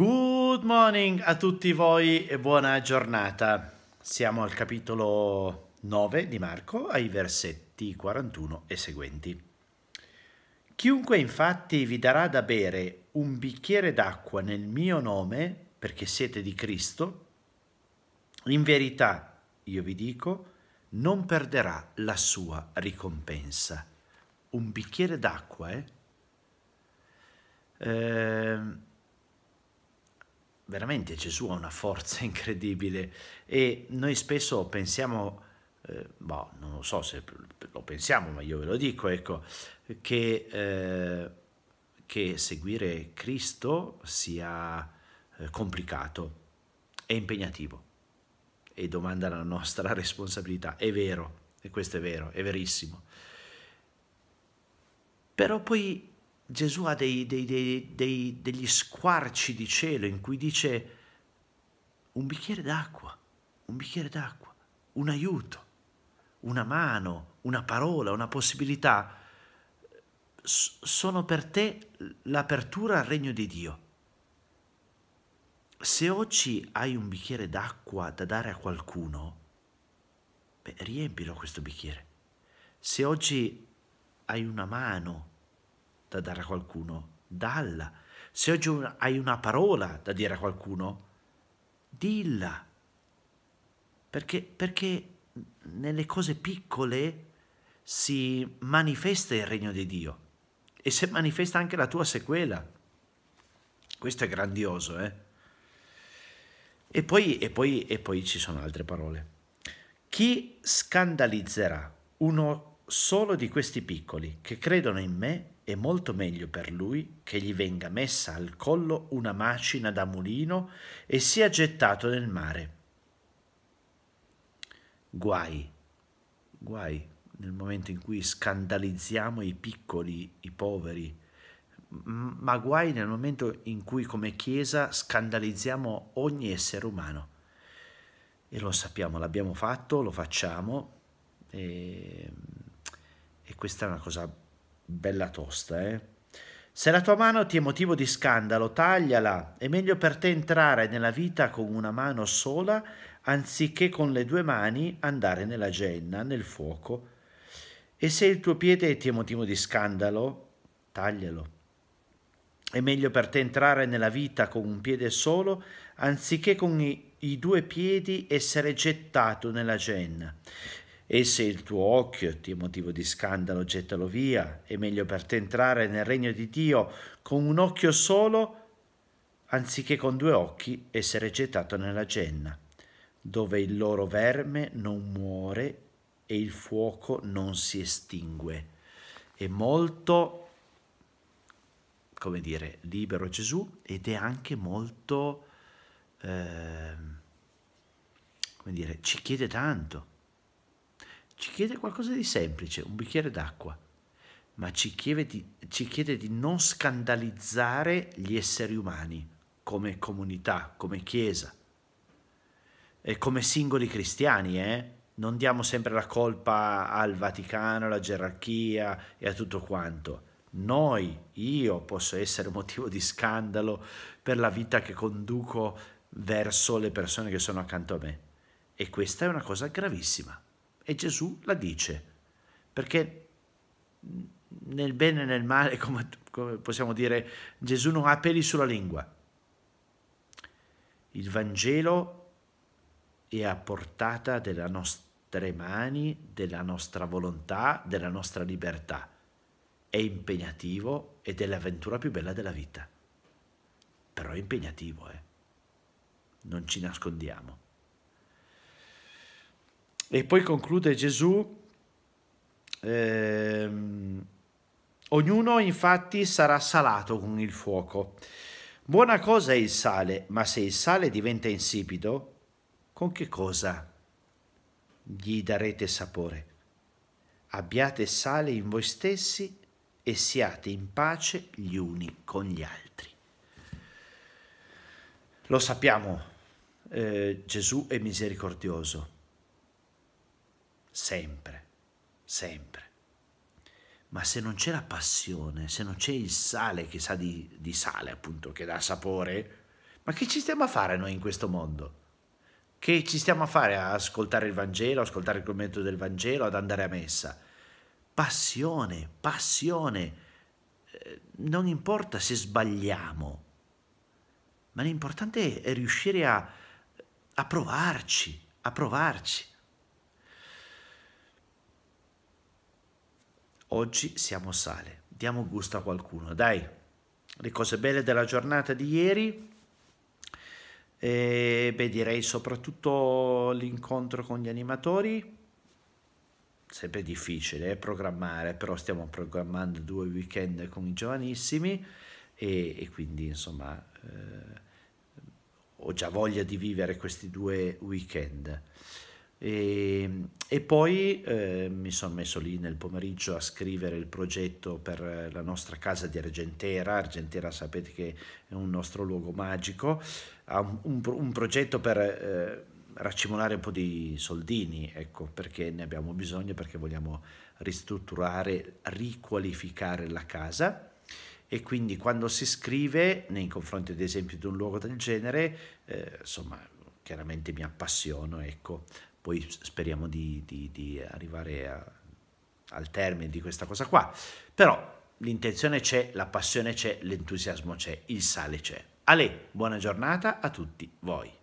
Good morning a tutti voi e buona giornata. Siamo al capitolo 9 di Marco, ai versetti 41 e seguenti. Chiunque infatti vi darà da bere un bicchiere d'acqua nel mio nome, perché siete di Cristo, in verità, io vi dico, non perderà la sua ricompensa. Un bicchiere d'acqua, eh? Ehm veramente Gesù ha una forza incredibile e noi spesso pensiamo, eh, boh, non lo so se lo pensiamo, ma io ve lo dico, ecco, che, eh, che seguire Cristo sia eh, complicato e impegnativo e domanda la nostra responsabilità. È vero, e questo è vero, è verissimo. Però poi Gesù ha dei, dei, dei, degli squarci di cielo in cui dice un bicchiere d'acqua, un bicchiere d'acqua, un aiuto, una mano, una parola, una possibilità, sono per te l'apertura al regno di Dio. Se oggi hai un bicchiere d'acqua da dare a qualcuno, beh, riempilo questo bicchiere. Se oggi hai una mano, da dare a qualcuno, dalla. Se oggi hai una parola da dire a qualcuno, dilla. Perché, perché nelle cose piccole si manifesta il regno di Dio e si manifesta anche la tua sequela. Questo è grandioso, eh? E poi, e, poi, e poi, ci sono altre parole. Chi scandalizzerà uno solo di questi piccoli che credono in me è molto meglio per lui che gli venga messa al collo una macina da mulino e sia gettato nel mare. Guai, guai nel momento in cui scandalizziamo i piccoli, i poveri, ma guai nel momento in cui come Chiesa scandalizziamo ogni essere umano. E lo sappiamo, l'abbiamo fatto, lo facciamo e, ehm, e questa è una cosa bella tosta, eh? Se la tua mano ti è motivo di scandalo, tagliala. È meglio per te entrare nella vita con una mano sola, anziché con le due mani andare nella genna, nel fuoco. E se il tuo piede ti è motivo di scandalo, taglialo. È meglio per te entrare nella vita con un piede solo, anziché con i, i due piedi essere gettato nella genna. E se il tuo occhio ti è motivo di scandalo, gettalo via. È meglio per te entrare nel regno di Dio con un occhio solo, anziché con due occhi essere gettato nella genna, dove il loro verme non muore e il fuoco non si estingue. È molto, come dire, libero Gesù ed è anche molto, eh, come dire, ci chiede tanto ci chiede qualcosa di semplice, un bicchiere d'acqua, ma ci chiede, di, ci chiede di non scandalizzare gli esseri umani come comunità, come chiesa e come singoli cristiani, eh? non diamo sempre la colpa al Vaticano, alla gerarchia e a tutto quanto. Noi, io posso essere motivo di scandalo per la vita che conduco verso le persone che sono accanto a me. E questa è una cosa gravissima. E Gesù la dice, perché nel bene e nel male, come, come possiamo dire, Gesù non ha peli sulla lingua. Il Vangelo è a portata delle nostre mani, della nostra volontà, della nostra libertà. È impegnativo ed è l'avventura più bella della vita. Però è impegnativo, eh. Non ci nascondiamo. E poi conclude Gesù, ehm, ognuno infatti sarà salato con il fuoco. Buona cosa è il sale, ma se il sale diventa insipido, con che cosa gli darete sapore? Abbiate sale in voi stessi e siate in pace gli uni con gli altri. Lo sappiamo, eh, Gesù è misericordioso sempre, sempre. Ma se non c'è la passione, se non c'è il sale che sa di, di, sale, appunto, che dà sapore, ma che ci stiamo a fare noi in questo mondo? Che ci stiamo a fare a ascoltare il Vangelo, ascoltare il commento del Vangelo, ad andare a messa? Passione, passione. Eh, non importa se sbagliamo, ma l'importante è riuscire a, a provarci, a provarci. Oggi siamo sale, diamo gusto a qualcuno, dai. Le cose belle della giornata di ieri, e, beh direi soprattutto l'incontro con gli animatori, sempre difficile eh, programmare, però stiamo programmando due weekend con i giovanissimi e, e quindi insomma eh, ho già voglia di vivere questi due weekend. E, ehm, e poi eh, mi sono messo lì nel pomeriggio a scrivere il progetto per la nostra casa di Argentera. Argentera sapete che è un nostro luogo magico, ha un, un, un progetto per... Eh, racimolare un po' di soldini, ecco, perché ne abbiamo bisogno, perché vogliamo ristrutturare, riqualificare la casa e quindi quando si scrive nei confronti ad esempio di un luogo del genere, eh, insomma, chiaramente mi appassiono, ecco, poi speriamo di, di, di arrivare a, al termine di questa cosa qua, però l'intenzione c'è, la passione c'è, l'entusiasmo c'è, il sale c'è. Ale, buona giornata a tutti voi.